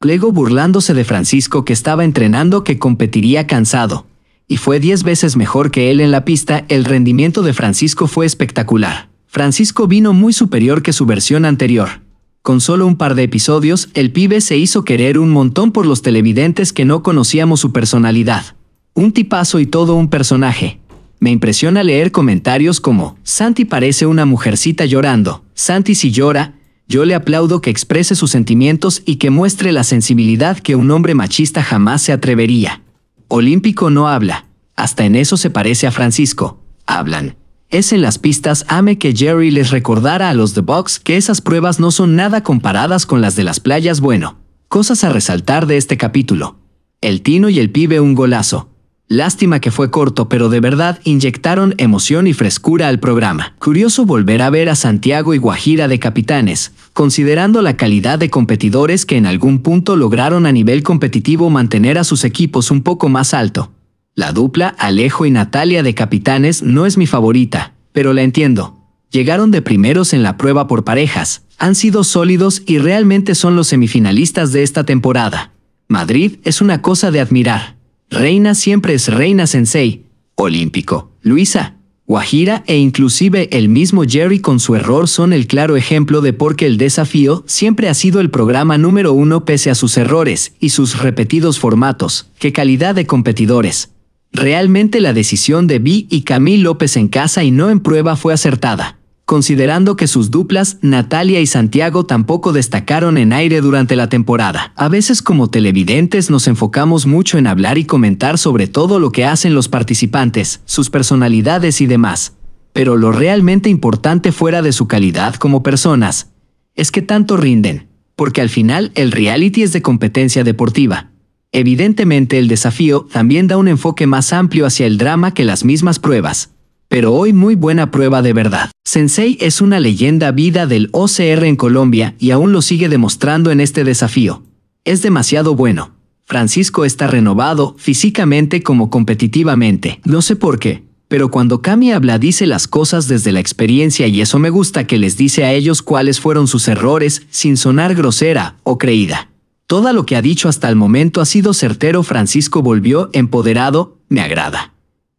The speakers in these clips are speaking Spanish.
Luego burlándose de Francisco que estaba entrenando que competiría cansado, y fue 10 veces mejor que él en la pista, el rendimiento de Francisco fue espectacular. Francisco vino muy superior que su versión anterior. Con solo un par de episodios, el pibe se hizo querer un montón por los televidentes que no conocíamos su personalidad. Un tipazo y todo un personaje. Me impresiona leer comentarios como, Santi parece una mujercita llorando, Santi si llora, yo le aplaudo que exprese sus sentimientos y que muestre la sensibilidad que un hombre machista jamás se atrevería. Olímpico no habla. Hasta en eso se parece a Francisco. Hablan. Es en las pistas ame que Jerry les recordara a los The Box que esas pruebas no son nada comparadas con las de las playas. Bueno, cosas a resaltar de este capítulo. El Tino y el pibe un golazo. Lástima que fue corto, pero de verdad inyectaron emoción y frescura al programa. Curioso volver a ver a Santiago y Guajira de capitanes, considerando la calidad de competidores que en algún punto lograron a nivel competitivo mantener a sus equipos un poco más alto. La dupla Alejo y Natalia de capitanes no es mi favorita, pero la entiendo. Llegaron de primeros en la prueba por parejas, han sido sólidos y realmente son los semifinalistas de esta temporada. Madrid es una cosa de admirar. Reina siempre es Reina Sensei, Olímpico, Luisa, Guajira e inclusive el mismo Jerry con su error son el claro ejemplo de por qué el desafío siempre ha sido el programa número uno pese a sus errores y sus repetidos formatos. ¡Qué calidad de competidores! Realmente la decisión de Vi y camille López en casa y no en prueba fue acertada considerando que sus duplas, Natalia y Santiago, tampoco destacaron en aire durante la temporada. A veces como televidentes nos enfocamos mucho en hablar y comentar sobre todo lo que hacen los participantes, sus personalidades y demás. Pero lo realmente importante fuera de su calidad como personas es que tanto rinden, porque al final el reality es de competencia deportiva. Evidentemente el desafío también da un enfoque más amplio hacia el drama que las mismas pruebas, pero hoy muy buena prueba de verdad. Sensei es una leyenda vida del OCR en Colombia y aún lo sigue demostrando en este desafío. Es demasiado bueno. Francisco está renovado físicamente como competitivamente. No sé por qué, pero cuando Cami habla dice las cosas desde la experiencia y eso me gusta que les dice a ellos cuáles fueron sus errores sin sonar grosera o creída. Todo lo que ha dicho hasta el momento ha sido certero, Francisco volvió empoderado, me agrada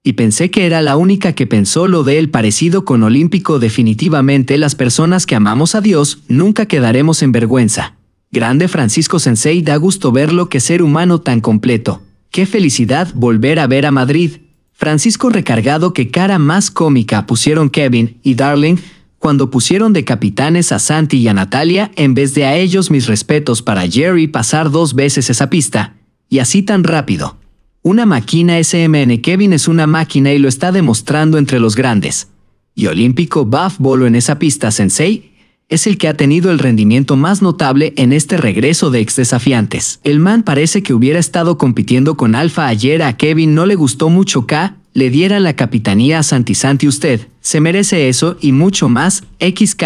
y pensé que era la única que pensó lo de él parecido con Olímpico. Definitivamente las personas que amamos a Dios nunca quedaremos en vergüenza. Grande Francisco Sensei, da gusto verlo que ser humano tan completo. Qué felicidad volver a ver a Madrid. Francisco recargado que cara más cómica pusieron Kevin y Darling cuando pusieron de capitanes a Santi y a Natalia en vez de a ellos mis respetos para Jerry pasar dos veces esa pista, y así tan rápido. Una máquina SMN Kevin es una máquina y lo está demostrando entre los grandes. Y Olímpico Buff Bolo en esa pista Sensei es el que ha tenido el rendimiento más notable en este regreso de ex desafiantes. El man parece que hubiera estado compitiendo con Alfa ayer a Kevin no le gustó mucho K, le diera la capitanía a Santi Santi usted. Se merece eso y mucho más, XK,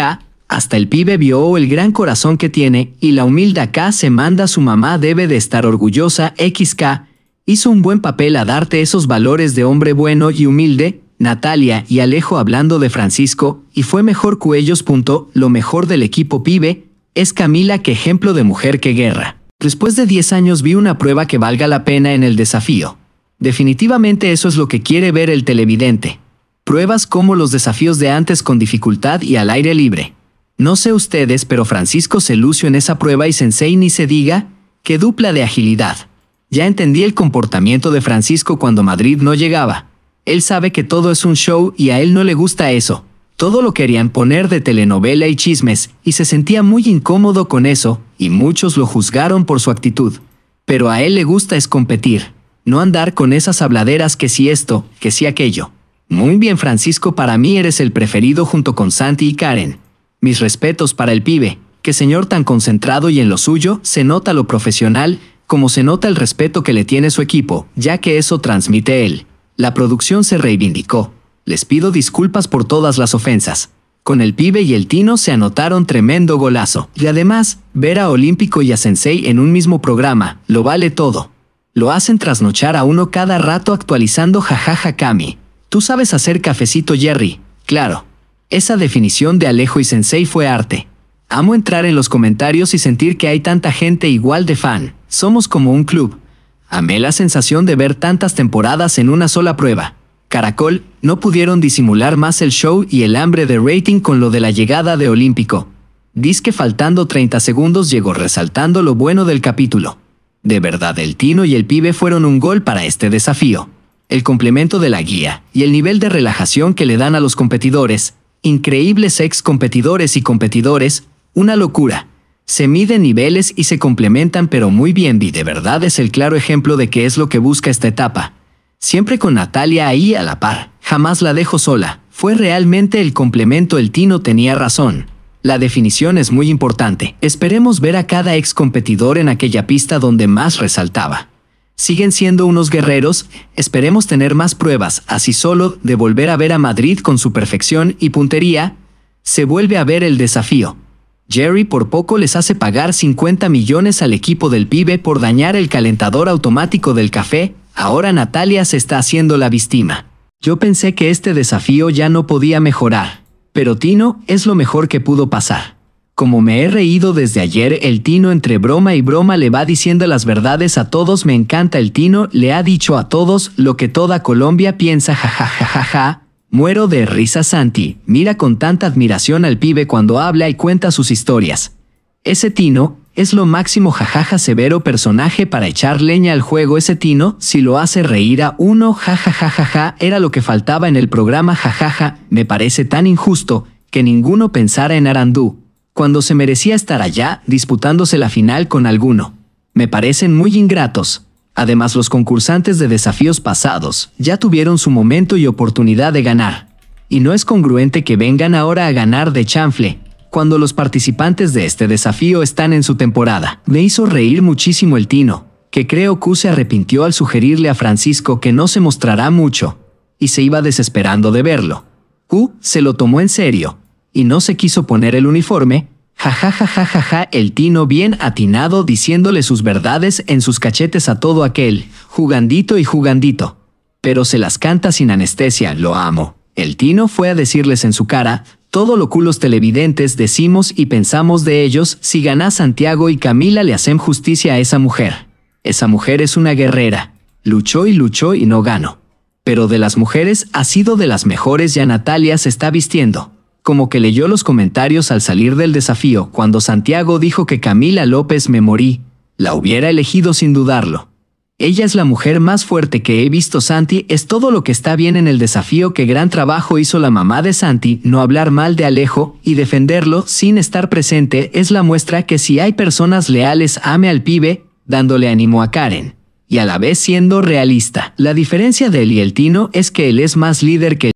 hasta el pibe vio el gran corazón que tiene y la humilde K se manda su mamá debe de estar orgullosa, XK, Hizo un buen papel a darte esos valores de hombre bueno y humilde, Natalia y Alejo hablando de Francisco, y fue mejor cuellos ellos. Lo mejor del equipo pibe es Camila que ejemplo de mujer que guerra. Después de 10 años vi una prueba que valga la pena en el desafío. Definitivamente eso es lo que quiere ver el televidente. Pruebas como los desafíos de antes con dificultad y al aire libre. No sé ustedes, pero Francisco se lució en esa prueba y Sensei ni se diga, qué dupla de agilidad. Ya entendí el comportamiento de Francisco cuando Madrid no llegaba. Él sabe que todo es un show y a él no le gusta eso. Todo lo querían poner de telenovela y chismes, y se sentía muy incómodo con eso, y muchos lo juzgaron por su actitud. Pero a él le gusta es competir, no andar con esas habladeras que si esto, que si aquello. Muy bien Francisco, para mí eres el preferido junto con Santi y Karen. Mis respetos para el pibe, que señor tan concentrado y en lo suyo, se nota lo profesional, como se nota el respeto que le tiene su equipo, ya que eso transmite él. La producción se reivindicó. Les pido disculpas por todas las ofensas. Con el pibe y el tino se anotaron tremendo golazo. Y además, ver a Olímpico y a Sensei en un mismo programa, lo vale todo. Lo hacen trasnochar a uno cada rato actualizando jajaja Kami. Tú sabes hacer cafecito Jerry, claro. Esa definición de Alejo y Sensei fue arte. Amo entrar en los comentarios y sentir que hay tanta gente igual de fan. Somos como un club. Amé la sensación de ver tantas temporadas en una sola prueba. Caracol no pudieron disimular más el show y el hambre de rating con lo de la llegada de Olímpico. Disque faltando 30 segundos llegó resaltando lo bueno del capítulo. De verdad, el Tino y el Pibe fueron un gol para este desafío. El complemento de la guía y el nivel de relajación que le dan a los competidores, increíbles ex competidores y competidores, una locura. Se miden niveles y se complementan, pero muy bien y de verdad es el claro ejemplo de qué es lo que busca esta etapa. Siempre con Natalia ahí a la par. Jamás la dejo sola. Fue realmente el complemento, el Tino tenía razón. La definición es muy importante. Esperemos ver a cada ex competidor en aquella pista donde más resaltaba. Siguen siendo unos guerreros, esperemos tener más pruebas, así solo de volver a ver a Madrid con su perfección y puntería, se vuelve a ver el desafío. Jerry por poco les hace pagar 50 millones al equipo del pibe por dañar el calentador automático del café, ahora Natalia se está haciendo la víctima. Yo pensé que este desafío ya no podía mejorar, pero Tino es lo mejor que pudo pasar. Como me he reído desde ayer, el Tino entre broma y broma le va diciendo las verdades a todos, me encanta el Tino, le ha dicho a todos lo que toda Colombia piensa, jajajajaja, Muero de risa Santi, mira con tanta admiración al pibe cuando habla y cuenta sus historias. Ese Tino es lo máximo jajaja severo personaje para echar leña al juego ese Tino, si lo hace reír a uno jajajajaja era lo que faltaba en el programa jajaja, me parece tan injusto que ninguno pensara en Arandú, cuando se merecía estar allá disputándose la final con alguno. Me parecen muy ingratos. Además, los concursantes de desafíos pasados ya tuvieron su momento y oportunidad de ganar. Y no es congruente que vengan ahora a ganar de chanfle, cuando los participantes de este desafío están en su temporada. Me hizo reír muchísimo el Tino, que creo que se arrepintió al sugerirle a Francisco que no se mostrará mucho, y se iba desesperando de verlo. Q se lo tomó en serio, y no se quiso poner el uniforme, Jajajajaja, ja, ja, ja, el tino bien atinado diciéndole sus verdades en sus cachetes a todo aquel, jugandito y jugandito. Pero se las canta sin anestesia, lo amo. El tino fue a decirles en su cara, todo lo culos televidentes decimos y pensamos de ellos, si gana Santiago y Camila le hacen justicia a esa mujer. Esa mujer es una guerrera. Luchó y luchó y no ganó. Pero de las mujeres ha sido de las mejores ya Natalia se está vistiendo como que leyó los comentarios al salir del desafío cuando Santiago dijo que Camila López me morí, la hubiera elegido sin dudarlo. Ella es la mujer más fuerte que he visto Santi, es todo lo que está bien en el desafío que gran trabajo hizo la mamá de Santi, no hablar mal de Alejo y defenderlo sin estar presente es la muestra que si hay personas leales ame al pibe, dándole ánimo a Karen, y a la vez siendo realista. La diferencia de él y el Tino es que él es más líder que